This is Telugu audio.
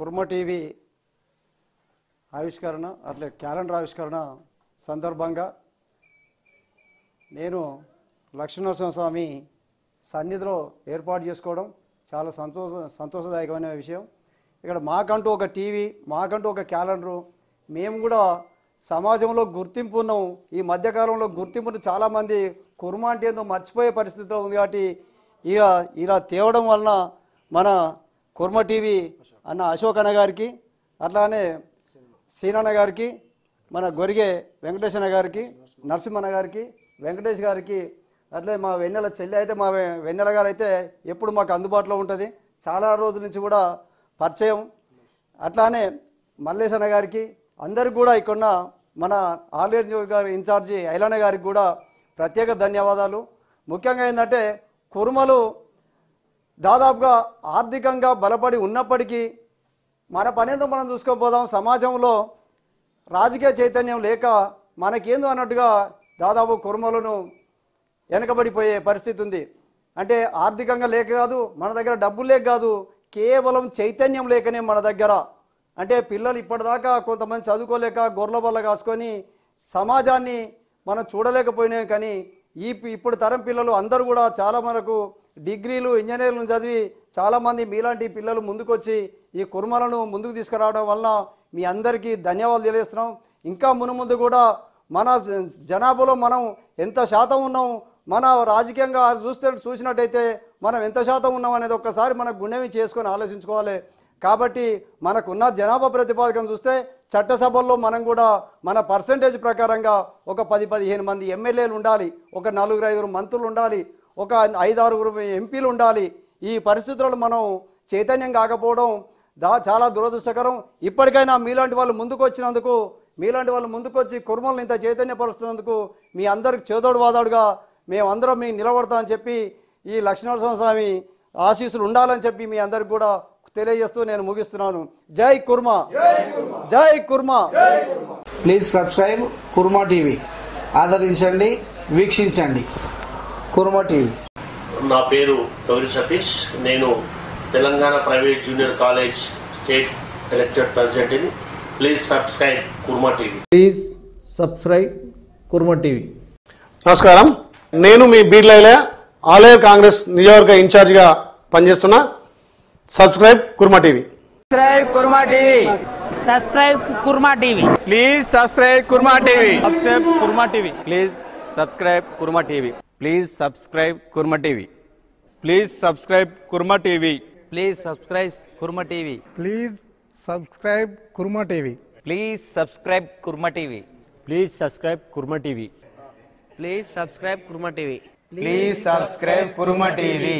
కుర్మ టీవీ ఆవిష్కరణ అట్లే క్యాలెండర్ ఆవిష్కరణ సందర్భంగా నేను లక్ష్మీనరసింహస్వామి సన్నిధిలో ఏర్పాటు చేసుకోవడం చాలా సంతోష సంతోషదాయకమైన విషయం ఇక్కడ మాకంటూ ఒక టీవీ మాకంటూ ఒక క్యాలెండరు మేము కూడా సమాజంలో గుర్తింపు ఉన్నాం ఈ మధ్యకాలంలో గుర్తింపును చాలామంది కుర్మ అంటే ఏందో మర్చిపోయే పరిస్థితిలో ఉంది కాబట్టి ఇక ఇలా తేవడం వలన మన కుర్మ టీవీ అన్న అశోక్ అన్న గారికి అట్లానే సీనన్న గారికి మన గొరిగే అన్న గారికి నరసింహన్న గారికి వెంకటేష్ గారికి అట్లే మా వెన్నెల చెల్లి అయితే మా వెన్నెల గారు అయితే ఎప్పుడు మాకు అందుబాటులో ఉంటుంది చాలా రోజుల నుంచి కూడా పరిచయం అట్లానే మల్లేశన్న గారికి అందరికి కూడా ఇక్కడున్న మన ఆలయ గారి ఇన్ఛార్జి ఐలన్న గారికి కూడా ప్రత్యేక ధన్యవాదాలు ముఖ్యంగా ఏంటంటే కురుమలు దాదాపుగా ఆర్థికంగా బలపడి ఉన్నప్పటికీ మన పనేందో మనం చూసుకోపోదాం సమాజంలో రాజకీయ చైతన్యం లేక మనకేందో అన్నట్టుగా దాదాపు కుర్మలను వెనకబడిపోయే పరిస్థితి ఉంది అంటే ఆర్థికంగా లేక కాదు మన దగ్గర డబ్బులు లేక కాదు కేవలం చైతన్యం లేకనే మన దగ్గర అంటే పిల్లలు ఇప్పటిదాకా కొంతమంది చదువుకోలేక గొర్రెబల్ల కాసుకొని సమాజాన్ని మనం చూడలేకపోయినాం కానీ ఈ ఇప్పుడు తరం పిల్లలు అందరూ కూడా చాలా మనకు డిగ్రీలు ఇంజనీర్లను చదివి చాలామంది మీలాంటి పిల్లలు ముందుకొచ్చి ఈ కుర్మలను ముందుకు తీసుకురావడం వల్ల మీ అందరికీ ధన్యవాదాలు తెలియజేస్తున్నాం ఇంకా మునుముందు కూడా మన జనాభాలో మనం ఎంత శాతం ఉన్నాం మన రాజకీయంగా చూస్తే చూసినట్టయితే మనం ఎంత శాతం ఉన్నాం అనేది ఒక్కసారి మన గుండెమి చేసుకొని ఆలోచించుకోవాలి కాబట్టి మనకున్న జనాభా ప్రతిపాదకం చూస్తే చట్టసభల్లో మనం కూడా మన పర్సంటేజ్ ప్రకారంగా ఒక పది పదిహేను మంది ఎమ్మెల్యేలు ఉండాలి ఒక నలుగురు ఐదుగురు మంత్రులు ఉండాలి ఒక ఐదు ఆరుగురు ఎంపీలు ఉండాలి ఈ పరిస్థితులను మనం చైతన్యం కాకపోవడం దా చాలా దురదృష్టకరం ఇప్పటికైనా మీలాంటి వాళ్ళు ముందుకు వచ్చినందుకు మీలాంటి వాళ్ళు ముందుకొచ్చి కుర్మలను ఇంత చైతన్యపరుస్తున్నందుకు మీ అందరికి వాదాడుగా మేమందరం మీకు నిలబడతామని చెప్పి ఈ లక్ష్మీనరసింహ స్వామి ఆశీస్సులు ఉండాలని చెప్పి మీ అందరికి కూడా తెలియజేస్తూ నేను ముగిస్తున్నాను జై కుర్మా జై Kurma please subscribe Kurma TV ఆదరించండి వీక్షించండి కుర్మ టీవీ నా పేరు గౌరి సతీష్ నేను Telangana private junior college state elected president please subscribe Kurma TV please subscribe Kurma TV నమస్కారం నేను మీ బీడ్లైల ఆలయ కాంగ్రెస్ నియోజకవర్గ ఇన్ఛార్జిగా పనిచేస్తున్నా subscribe Kurma TV subscribe Kurma TV subscribe Kurma TV please subscribe Kurma TV subscribe Kurma TV please subscribe Kurma TV please subscribe Kurma TV please subscribe Kurma TV please subscribe Kurma TV please subscribe Kurma TV please subscribe Kurma TV please subscribe Kurma TV please subscribe Kurma TV please subscribe Kurma TV